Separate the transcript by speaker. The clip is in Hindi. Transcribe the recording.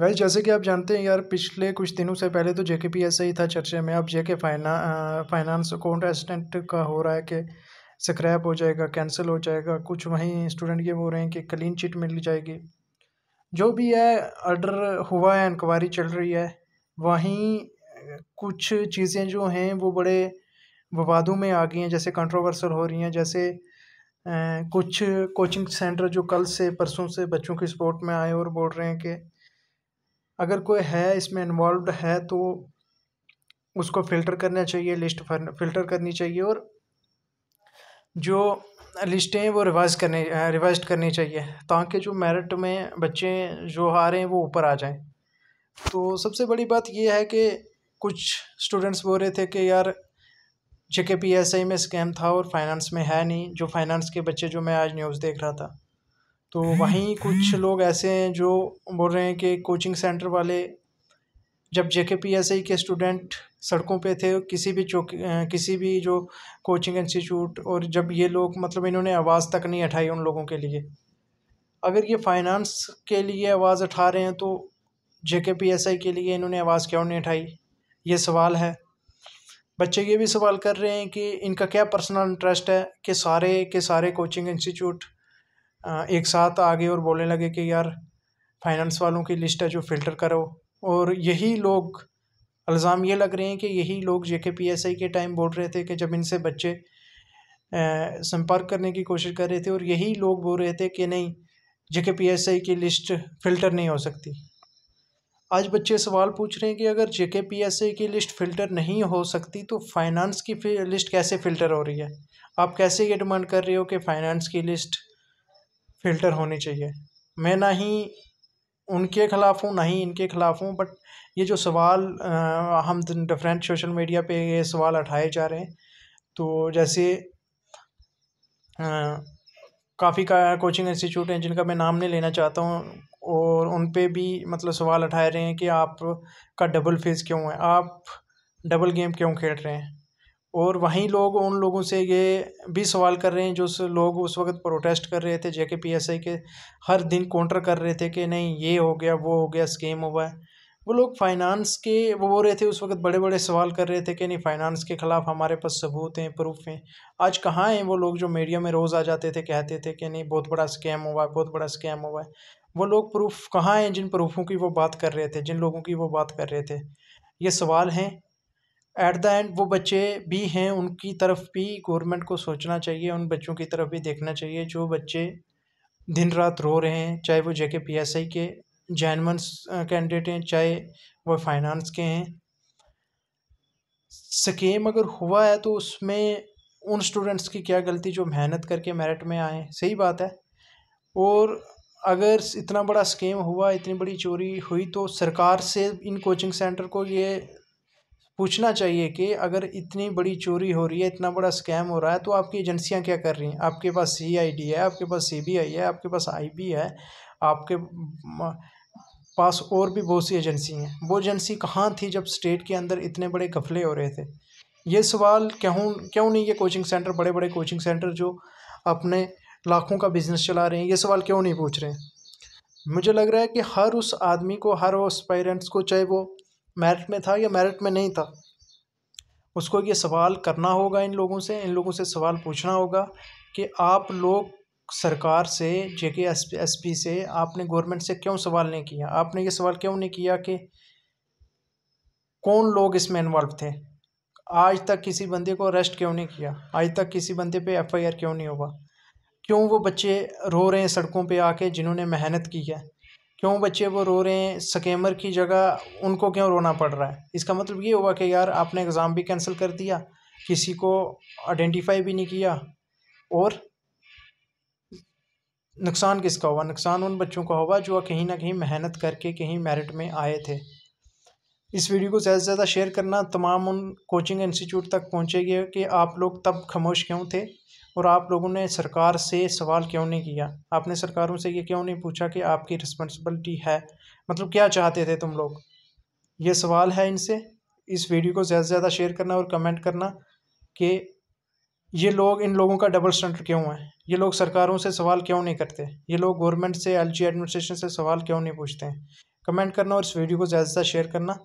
Speaker 1: वैसे जैसे कि आप जानते हैं यार पिछले कुछ दिनों से पहले तो जेके पी ऐसा ही था चर्चे में अब जेके फाइना फाइनेंस अकाउंट असिस्टेंट का हो रहा है कि स्क्रैप हो जाएगा कैंसिल हो जाएगा कुछ वहीं स्टूडेंट ये बोल रहे हैं कि क्लीन चिट मिल जाएगी जो भी है ऑर्डर हुआ है इंक्वायरी चल रही है वहीं कुछ चीज़ें जो हैं वो बड़े विवादों में आ गई हैं जैसे कंट्रोवर्सल हो रही हैं जैसे कुछ कोचिंग सेंटर जो कल से परसों से बच्चों के सपोर्ट में आए और बोल रहे हैं कि अगर कोई है इसमें इन्वॉल्व है तो उसको फ़िल्टर करना चाहिए लिस्ट फ़िल्टर करनी चाहिए और जो लिस्टें हैं वो रिवाइज करने रिवाइज करनी चाहिए ताकि जो मेरिट में बच्चे जो आ रहे हैं वो ऊपर आ जाएं तो सबसे बड़ी बात ये है कि कुछ स्टूडेंट्स बोल रहे थे कि यार जेके पी एस आई में स्कैम था और फाइनेंस में है नहीं जो फाइनेंस के बच्चे जो मैं आज न्यूज़ देख रहा था तो वहीं कुछ लोग ऐसे हैं जो बोल रहे हैं कि कोचिंग सेंटर वाले जब जे के पी एस आई के स्टूडेंट सड़कों पे थे किसी भी चौक किसी भी जो कोचिंग इंस्टीट्यूट और जब ये लोग मतलब इन्होंने आवाज़ तक नहीं उठाई उन लोगों के लिए अगर ये फाइनेंस के लिए आवाज़ उठा रहे हैं तो जे के पी एस आई के लिए इन्होंने आवाज़ क्यों नहीं उठाई ये सवाल है बच्चे ये भी सवाल कर रहे हैं कि इनका क्या पर्सनल इंटरेस्ट है कि सारे के सारे कोचिंग इंस्टीट्यूट एक साथ आ गए और बोलने लगे कि यार फाइनेंस वालों की लिस्ट है जो फ़िल्टर करो और यही लोग अल्ज़ाम ये लग रहे हैं कि यही लोग जे के पी एस आई के टाइम बोल रहे थे कि जब इनसे बच्चे संपर्क करने की कोशिश कर रहे थे और यही लोग बोल रहे थे कि नहीं जे के पी एस आई की लिस्ट फ़िल्टर नहीं हो सकती आज बच्चे सवाल पूछ रहे हैं कि अगर जे के पी एस आई की लिस्ट फ़िल्टर नहीं हो सकती तो फाइनेंस की लिस्ट कैसे फ़िल्टर हो रही है आप कैसे ये डिमांड कर रहे हो कि फाइनेंस की लिस्ट फ़िल्टर होनी चाहिए मैं ना ही उनके ख़िलाफ़ हूँ ना ही इनके ख़िलाफ़ हूँ बट ये जो सवाल आ, हम डिफरेंट सोशल मीडिया पे ये सवाल उठाए जा रहे हैं तो जैसे काफ़ी का कोचिंग इंस्टीट्यूट हैं जिनका मैं नाम नहीं लेना चाहता हूँ और उन पे भी मतलब सवाल उठाए रहे हैं कि आप का डबल फेज क्यों है आप डबल गेम क्यों खेल रहे हैं और वहीं लोग उन लोगों से ये भी सवाल कर रहे हैं जो लोग उस वक़्त प्रोटेस्ट कर रहे थे जेके पी एस आई के हर दिन काउंटर कर रहे थे कि नहीं ये हो गया वो हो गया स्कीम हुआ है वो लोग फाइनेंस के वो बोल रहे थे उस वक़्त बड़े बड़े सवाल कर रहे थे कि नहीं फाइनेंस के ख़िलाफ़ हमारे पास सबूत हैं प्रूफ हैं आज कहाँ हैं वो लोग जो मीडिया में रोज़ आ जाते थे कहते थे कि नहीं बहुत बड़ा स्कैम हुआ है बहुत बड़ा स्कैम हुआ है वो लोग प्रूफ कहाँ हैं जिन प्रूफों की वो बात कर रहे थे जिन लोगों की वो बात कर रहे थे ये सवाल हैं एट द एंड वो बच्चे भी हैं उनकी तरफ भी गवर्नमेंट को सोचना चाहिए उन बच्चों की तरफ भी देखना चाहिए जो बच्चे दिन रात रो रहे हैं चाहे वो जेके पी एस आई के जैनमन कैंडिडेट हैं चाहे वो फाइनेंस के हैं स्कीम अगर हुआ है तो उसमें उन स्टूडेंट्स की क्या गलती जो मेहनत करके मेरिट में आए सही बात है और अगर इतना बड़ा स्कीम हुआ इतनी बड़ी चोरी हुई तो सरकार से इन कोचिंग सेंटर को ये पूछना चाहिए कि अगर इतनी बड़ी चोरी हो रही है इतना बड़ा स्कैम हो रहा है तो आपकी एजेंसियाँ क्या कर रही हैं आपके पास सी आई डी है आपके पास सी बी आई है आपके पास आई बी है आपके पास और भी बहुत सी एजेंसी हैं वो एजेंसी कहाँ थी जब स्टेट के अंदर इतने बड़े घपले हो रहे थे ये सवाल क्यों क्यों नहीं ये कोचिंग सेंटर बड़े बड़े कोचिंग सेंटर जो अपने लाखों का बिजनेस चला रहे हैं ये सवाल क्यों नहीं पूछ रहे हैं मुझे लग रहा है कि हर उस आदमी को हर उस पेरेंट्स को चाहे वो मेरिट में था या मेरिट में नहीं था उसको ये सवाल करना होगा इन लोगों से इन लोगों से सवाल पूछना होगा कि आप लोग सरकार से जे के एस एस पी से आपने गवर्नमेंट से क्यों सवाल नहीं किया आपने ये सवाल क्यों नहीं किया कि कौन लोग इसमें इन्वॉल्व थे आज तक किसी बंदे को अरेस्ट क्यों नहीं किया आज तक किसी बंदे पे एफआईआर क्यों नहीं हुआ क्यों वो बच्चे रो रहे हैं सड़कों पे आके जिन्होंने मेहनत की है क्यों बच्चे वो रो रहे हैं स्कैमर की जगह उनको क्यों रोना पड़ रहा है इसका मतलब ये हुआ कि यार आपने एग्ज़ाम भी कैंसिल कर दिया किसी को आइडेंटिफाई भी नहीं किया और नुकसान किसका हुआ नुकसान उन बच्चों का हुआ जो कहीं ना कहीं मेहनत करके कहीं मेरिट में आए थे इस वीडियो को ज़्यादा से ज़्यादा शेयर करना तमाम उन कोचिंग इंस्टीट्यूट तक पहुँचेगी कि आप लोग तब खामोश क्यों थे और आप लोगों ने सरकार से सवाल क्यों नहीं किया आपने सरकारों से ये क्यों नहीं पूछा कि आपकी रिस्पॉन्सिबिलिटी है मतलब क्या चाहते थे तुम लोग ये सवाल है इनसे इस वीडियो को ज़्यादा से ज़्यादा शेयर करना और कमेंट करना कि ये लोग इन लोगों का डबल स्टैंडर्ड क्यों है ये लोग सरकारों से सवाल क्यों नहीं करते ये लोग गवर्नमेंट से एलजी एडमिनिस्ट्रेशन से सवाल क्यों नहीं पूछते हैं कमेंट करना और इस वीडियो को ज़्यादा से ज़्यादा शेयर करना